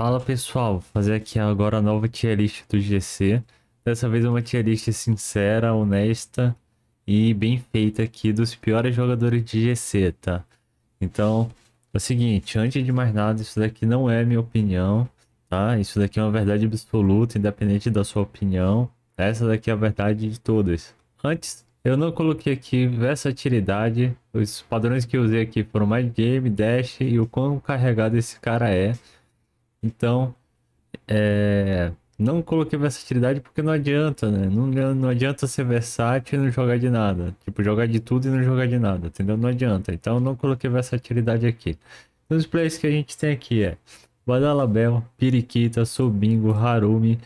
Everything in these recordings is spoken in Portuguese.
Fala pessoal, vou fazer aqui agora a nova tier list do GC. Dessa vez é uma tier list sincera, honesta e bem feita aqui dos piores jogadores de GC, tá? Então, é o seguinte, antes de mais nada, isso daqui não é minha opinião, tá? Isso daqui é uma verdade absoluta, independente da sua opinião. Essa daqui é a verdade de todas. Antes, eu não coloquei aqui versatilidade, os padrões que eu usei aqui foram mais game, dash e o quão carregado esse cara é. Então, é, não coloquei versatilidade porque não adianta, né? Não, não adianta ser versátil e não jogar de nada. Tipo, jogar de tudo e não jogar de nada, entendeu? Não adianta. Então, não coloquei versatilidade aqui. Os players que a gente tem aqui é Badalabel, Piriquita, Sobingo, Harumi,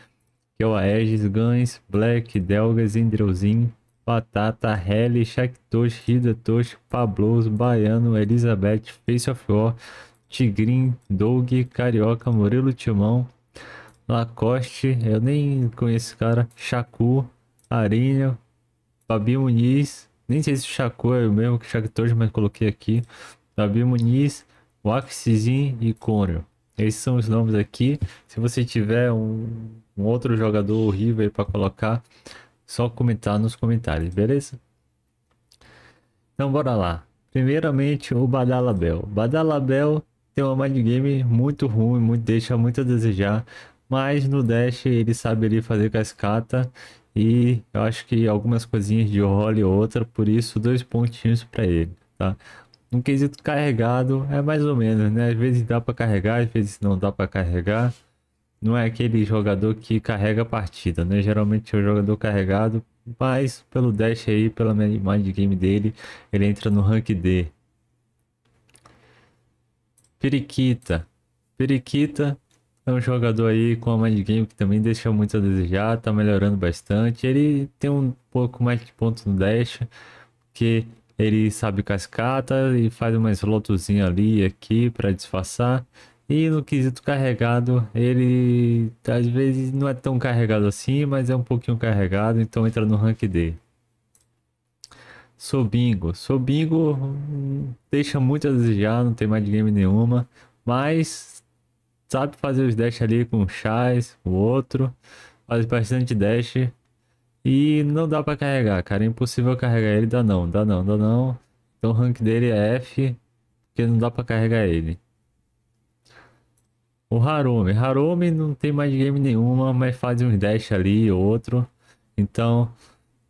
que é o Aegis, Gans, Black, Delgas, Indreuzin, Patata, Heli, Shaktosh, Hidatosh, Pablos, Baiano, Elizabeth, Face of War, Tigrin, Doug, Carioca, Murilo Timão, Lacoste, eu nem conheço esse cara, Chacu, Arinho, Fabio Muniz, nem sei se o Chacu é o mesmo que o mas coloquei aqui, Fabio Muniz, Waxizin e Cônio. Esses são os nomes aqui. Se você tiver um, um outro jogador horrível aí para colocar, só comentar nos comentários, beleza? Então bora lá. Primeiramente o Badalabel. Badalabel tem uma mind game muito ruim, muito, deixa muito a desejar. Mas no dash ele sabe ali fazer cascata e eu acho que algumas coisinhas de rola e outra, por isso dois pontinhos para ele, tá? No quesito carregado é mais ou menos, né? Às vezes dá para carregar, às vezes não dá para carregar. Não é aquele jogador que carrega a partida, né? Geralmente é o jogador carregado, mas pelo dash aí, pela mind game dele, ele entra no rank D, Periquita. Periquita é um jogador aí com a mind game que também deixa muito a desejar, tá melhorando bastante. Ele tem um pouco mais de ponto no dash, porque ele sabe cascata tá? e faz uma slotzinha ali e aqui para disfarçar. E no quesito carregado, ele às vezes não é tão carregado assim, mas é um pouquinho carregado, então entra no rank D. Sobingo. bingo hum, deixa muito a desejar, não tem mais game nenhuma. Mas sabe fazer os dash ali com o Chaz, o outro. Faz bastante dash. E não dá para carregar, cara. É impossível carregar ele. Dá não, dá não, dá não. Então o rank dele é F. Porque não dá para carregar ele. O Harumi. Harumi não tem mais game nenhuma, mas faz uns dash ali, outro. Então,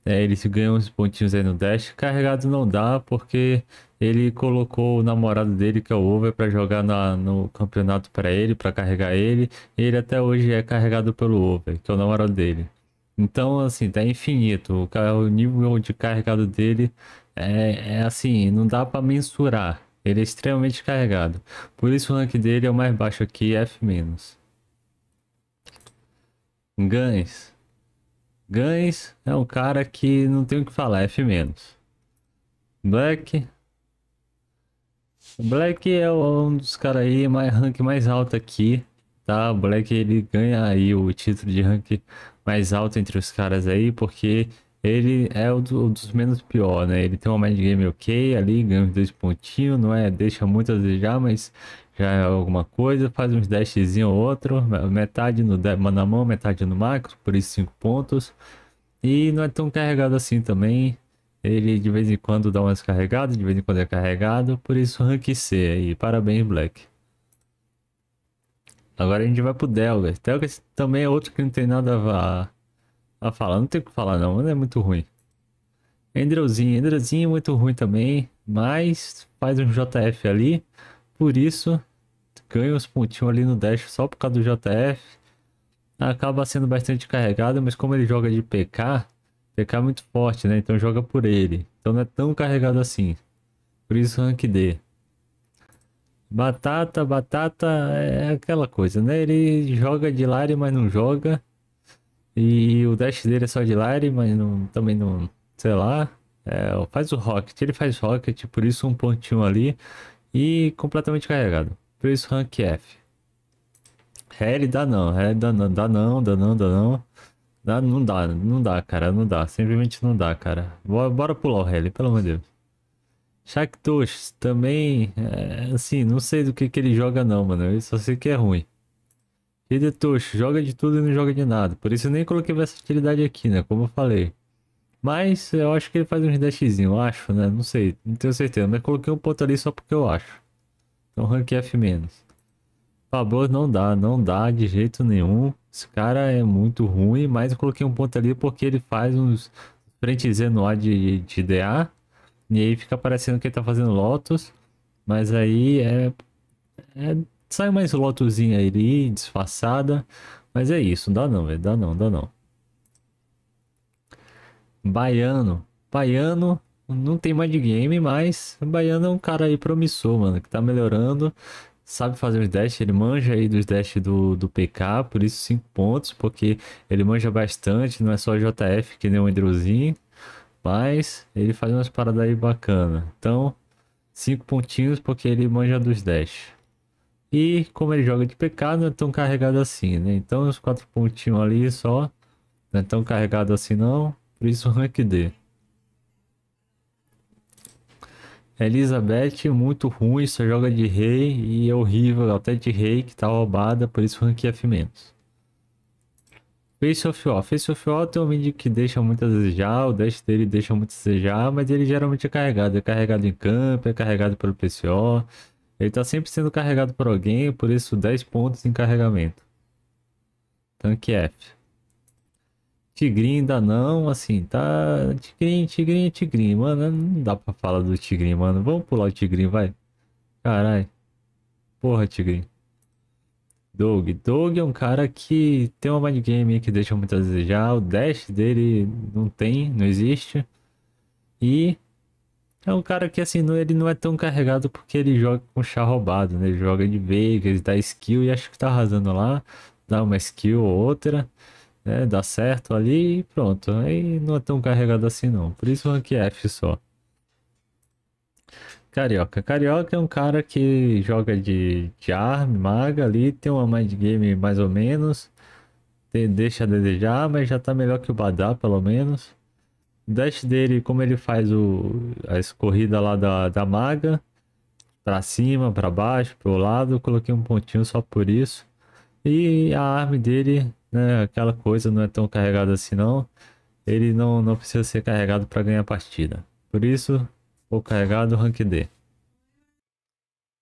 é, eles ganham uns pontinhos aí no Dash. Carregado não dá, porque ele colocou o namorado dele, que é o Over, para jogar na, no campeonato para ele, para carregar ele. E ele até hoje é carregado pelo Over, que é o namorado dele. Então, assim, tá infinito. O, o nível de carregado dele é, é assim, não dá para mensurar. Ele é extremamente carregado. Por isso o rank dele é o mais baixo aqui, F-. ganhos Gans é um cara que não tem o que falar, é F-. Black. Black é um dos caras aí, mais, rank mais alto aqui, tá? Black ele ganha aí o título de rank mais alto entre os caras aí, porque ele é o, do, dos menos pior, né? Ele tem uma mind game ok ali, ganha uns dois pontinhos, não é? Deixa muito a desejar, mas já é alguma coisa. Faz uns dashzinho ou outro, metade no na mão, metade no macro, por isso 5 pontos. E não é tão carregado assim também. Ele de vez em quando dá umas carregadas, de vez em quando é carregado, por isso rank C aí. Parabéns, Black. Agora a gente vai pro Delga. Delga também é outro que não tem nada a ela fala, não tem o que falar não, não é muito ruim. Andrewzinho, Andrewzinho é muito ruim também, mas faz um JF ali, por isso ganha uns pontinhos ali no dash só por causa do JF. Acaba sendo bastante carregado, mas como ele joga de PK, PK é muito forte, né? Então joga por ele. Então não é tão carregado assim. Por isso rank D. Batata, batata é aquela coisa, né? Ele joga de Lari, mas não joga. E o dash dele é só de Lari, mas não, também não. Sei lá. É, faz o Rocket. Ele faz Rocket, por isso um pontinho ali. E completamente carregado. Por isso rank F. Rally dá não, Rally dá não, dá não, dá não, dá não. Dá, não dá, não dá, cara, não dá. Simplesmente não dá, cara. Bora, bora pular o Rally, pelo amor de Deus. Shaktosh também, é, assim, não sei do que, que ele joga não, mano. Eu só sei que é ruim. Hidetoshi, joga de tudo e não joga de nada. Por isso eu nem coloquei versatilidade aqui, né? Como eu falei. Mas eu acho que ele faz uns dashzinho, eu acho, né? Não sei, não tenho certeza. Mas coloquei um ponto ali só porque eu acho. Então rank F-. Favor não dá, não dá de jeito nenhum. Esse cara é muito ruim, mas eu coloquei um ponto ali porque ele faz uns frente Z no A de, de DA. E aí fica parecendo que ele tá fazendo Lotus. Mas aí é, é Sai mais lotozinha ali, disfarçada. Mas é isso, dá não, velho. Dá não, dá não. Baiano. Baiano não tem mais de game, mas o Baiano é um cara aí promissor, mano. Que tá melhorando. Sabe fazer os dash, ele manja aí dos dash do, do PK, por isso 5 pontos, porque ele manja bastante, não é só JF que nem o Andrewzinho, mas ele faz umas paradas aí bacana. Então, 5 pontinhos porque ele manja dos dash. E como ele joga de pecado, não é tão carregado assim, né? Então os quatro pontinhos ali só não é tão carregado assim não, por isso rank D. Elizabeth, muito ruim, só joga de rei e é horrível, até de rei que tá roubada, por isso rank F-. Face of War. Face of War tem um vídeo que deixa muito a desejar, o dash dele deixa muito a desejar, mas ele geralmente é carregado. É carregado em campo, é carregado pelo PCO, ele está sempre sendo carregado por alguém, por isso 10 pontos em carregamento. Tanque F. Tigrinho ainda não, assim, tá... Tigrinho, tigrinho, tigrinho, mano, não dá pra falar do tigrinho, mano. Vamos pular o tigrinho, vai. Caralho. Porra, tigrinho. Doug. Doug é um cara que tem uma mind game que deixa muito a desejar. O dash dele não tem, não existe. E é um cara que, assim, não, ele não é tão carregado porque ele joga com chá roubado, né? Ele joga de bacon, ele dá skill e acho que tá arrasando lá. Dá uma skill ou outra, né? Dá certo ali e pronto. Aí não é tão carregado assim, não. Por isso rank F só. Carioca. Carioca é um cara que joga de, de arm, maga ali, tem uma mind game mais ou menos. Tem, deixa a desejar, mas já tá melhor que o Badar, pelo menos dash dele, como ele faz o, a escorrida lá da, da maga, para cima, para baixo, para o lado, coloquei um pontinho só por isso. E a arma dele, né, aquela coisa não é tão carregada assim não. Ele não, não precisa ser carregado para ganhar a partida. Por isso, vou carregar do rank D.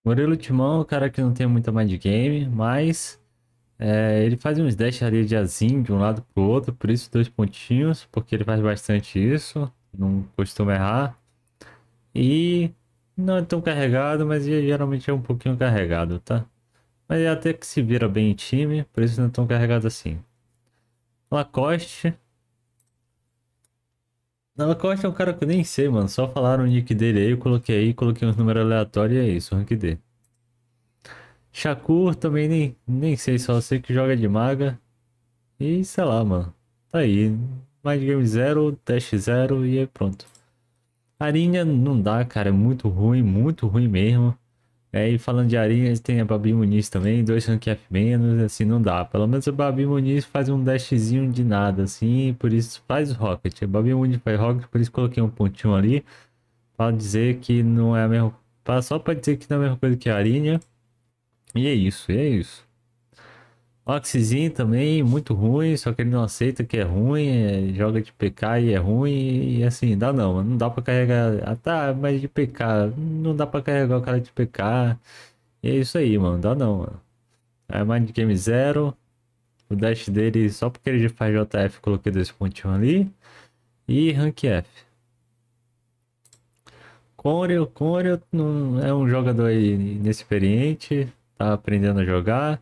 Murilo Timão é um cara que não tem muita mind game, mas é, ele faz uns dash ali de azim de um lado pro outro, por isso dois pontinhos, porque ele faz bastante isso, não costuma errar. E não é tão carregado, mas geralmente é um pouquinho carregado, tá? Mas é até que se vira bem em time, por isso não é tão carregado assim. Lacoste. Lacoste é um cara que eu nem sei, mano. Só falaram o nick dele aí, eu coloquei aí, coloquei uns números aleatórios e é isso, rank D. Shakur também nem, nem sei, só sei que joga de maga. E sei lá, mano. Tá aí. Mind Game zero, teste zero e é pronto. Arinha não dá, cara. É muito ruim, muito ruim mesmo. É, e falando de Arinha, tem a Babi Muniz também, dois rank F menos, assim, não dá. Pelo menos a Babi Muniz faz um dashzinho de nada, assim, por isso faz Rocket. A Babi Muniz faz Rocket, por isso coloquei um pontinho ali, para dizer que não é a mesma... Só para dizer que não é a mesma coisa que a Arinha, e é isso, e é isso. Oxizinho também, muito ruim, só que ele não aceita que é ruim, é, joga de PK e é ruim, e assim, dá não, não dá pra carregar. Ah tá, mas de PK, não dá pra carregar o cara de PK. E é isso aí, mano, dá não, mano. Aí é Mind Game Zero, o dash dele só porque ele já faz JF, coloquei dois pontinhos ali. E Rank F. Corel, Corel não é um jogador inexperiente, tá aprendendo a jogar.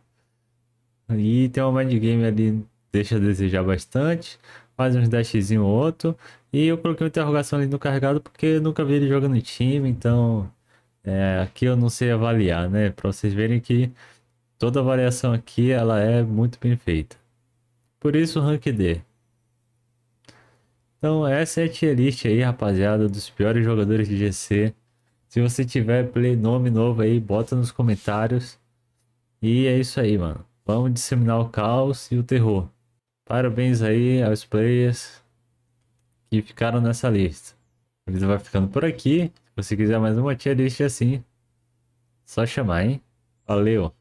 E tem uma mind game ali, deixa a desejar bastante. Faz uns dashzinho ou outro. E eu coloquei uma interrogação ali no carregado porque nunca vi ele jogando em time, então é, aqui eu não sei avaliar, né? Para vocês verem que toda avaliação aqui ela é muito bem feita. Por isso o rank D. Então essa é a tier list aí, rapaziada, dos piores jogadores de GC. Se você tiver play nome novo aí, bota nos comentários. E é isso aí, mano. Vamos disseminar o caos e o terror. Parabéns aí aos players que ficaram nessa lista. A vídeo vai ficando por aqui. Se você quiser mais uma tier list assim, só chamar, hein? Valeu!